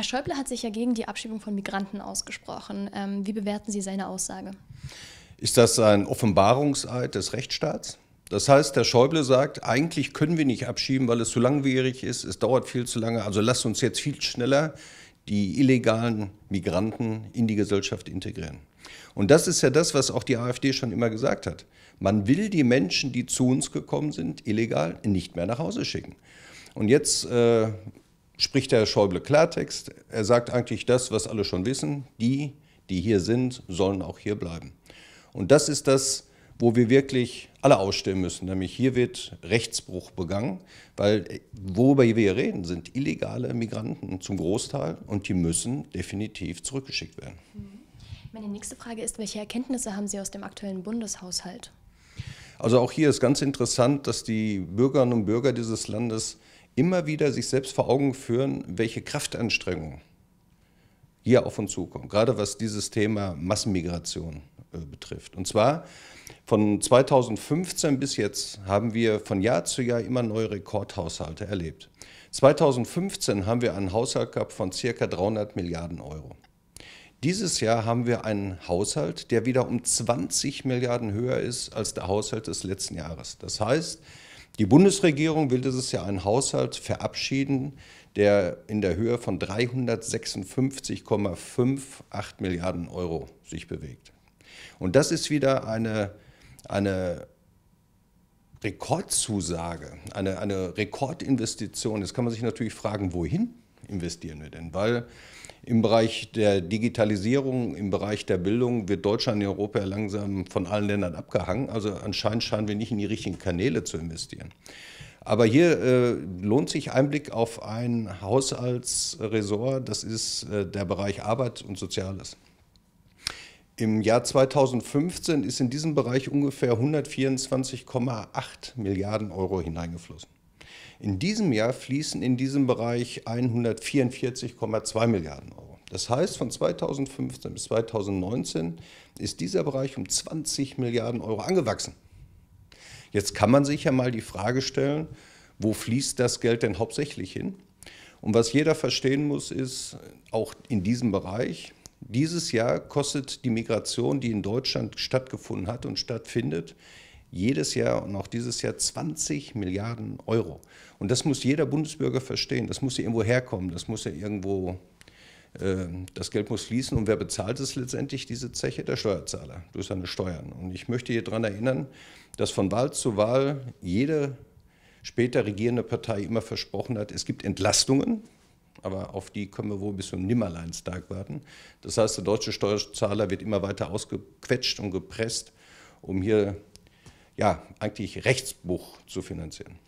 Herr Schäuble hat sich ja gegen die Abschiebung von Migranten ausgesprochen. Ähm, wie bewerten Sie seine Aussage? Ist das ein Offenbarungseid des Rechtsstaats? Das heißt, Herr Schäuble sagt, eigentlich können wir nicht abschieben, weil es zu langwierig ist, es dauert viel zu lange, also lasst uns jetzt viel schneller die illegalen Migranten in die Gesellschaft integrieren. Und das ist ja das, was auch die AfD schon immer gesagt hat. Man will die Menschen, die zu uns gekommen sind, illegal nicht mehr nach Hause schicken. Und jetzt äh, spricht Herr Schäuble Klartext. Er sagt eigentlich das, was alle schon wissen. Die, die hier sind, sollen auch hier bleiben. Und das ist das, wo wir wirklich alle ausstellen müssen. Nämlich hier wird Rechtsbruch begangen, weil äh, worüber wir hier reden, sind illegale Migranten zum Großteil und die müssen definitiv zurückgeschickt werden. Mhm. Meine nächste Frage ist, welche Erkenntnisse haben Sie aus dem aktuellen Bundeshaushalt? Also auch hier ist ganz interessant, dass die Bürgerinnen und Bürger dieses Landes immer wieder sich selbst vor Augen führen, welche Kraftanstrengungen hier auf uns zukommen, gerade was dieses Thema Massenmigration äh, betrifft. Und zwar von 2015 bis jetzt haben wir von Jahr zu Jahr immer neue Rekordhaushalte erlebt. 2015 haben wir einen Haushalt gehabt von ca. 300 Milliarden Euro. Dieses Jahr haben wir einen Haushalt, der wieder um 20 Milliarden höher ist als der Haushalt des letzten Jahres. Das heißt, die Bundesregierung will dieses Jahr einen Haushalt verabschieden, der in der Höhe von 356,58 Milliarden Euro sich bewegt. Und das ist wieder eine, eine Rekordzusage, eine, eine Rekordinvestition. Jetzt kann man sich natürlich fragen, wohin? investieren wir denn? Weil im Bereich der Digitalisierung, im Bereich der Bildung wird Deutschland in Europa langsam von allen Ländern abgehangen. Also anscheinend scheinen wir nicht in die richtigen Kanäle zu investieren. Aber hier äh, lohnt sich ein Blick auf ein Haushaltsressort, das ist äh, der Bereich Arbeit und Soziales. Im Jahr 2015 ist in diesen Bereich ungefähr 124,8 Milliarden Euro hineingeflossen. In diesem Jahr fließen in diesem Bereich 144,2 Milliarden Euro. Das heißt, von 2015 bis 2019 ist dieser Bereich um 20 Milliarden Euro angewachsen. Jetzt kann man sich ja mal die Frage stellen, wo fließt das Geld denn hauptsächlich hin? Und was jeder verstehen muss, ist auch in diesem Bereich, dieses Jahr kostet die Migration, die in Deutschland stattgefunden hat und stattfindet, jedes Jahr und auch dieses Jahr 20 Milliarden Euro. Und das muss jeder Bundesbürger verstehen. Das muss ja irgendwo herkommen. Das muss ja irgendwo, äh, das Geld muss fließen. Und wer bezahlt es letztendlich, diese Zeche? Der Steuerzahler durch seine Steuern. Und ich möchte hier daran erinnern, dass von Wahl zu Wahl jede später regierende Partei immer versprochen hat, es gibt Entlastungen. Aber auf die können wir wohl bis zum Nimmerleinstag warten. Das heißt, der deutsche Steuerzahler wird immer weiter ausgequetscht und gepresst, um hier ja, eigentlich Rechtsbuch zu finanzieren.